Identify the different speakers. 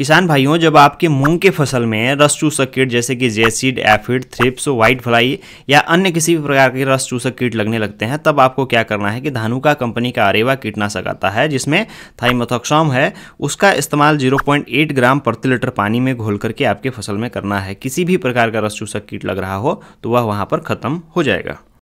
Speaker 1: किसान भाइयों जब आपके मूंग के फसल में रस चूसक कीट जैसे कि jassid aphid thrips white fly या अन्य किसी भी प्रकार के रस चूसक कीट लगने लगते हैं तब आपको क्या करना है कि धानुका कंपनी का अरेवा कीटनाशक आता है जिसमें थाइमोथॉक्सॉम है उसका इस्तेमाल 0.8 ग्राम प्रति लीटर पानी में घोल करके आपके फसल में करना है किसी भी प्रकार का रस चूसक कीट लग रहा हो तो वह वहाँ पर ख़त्म हो जाएगा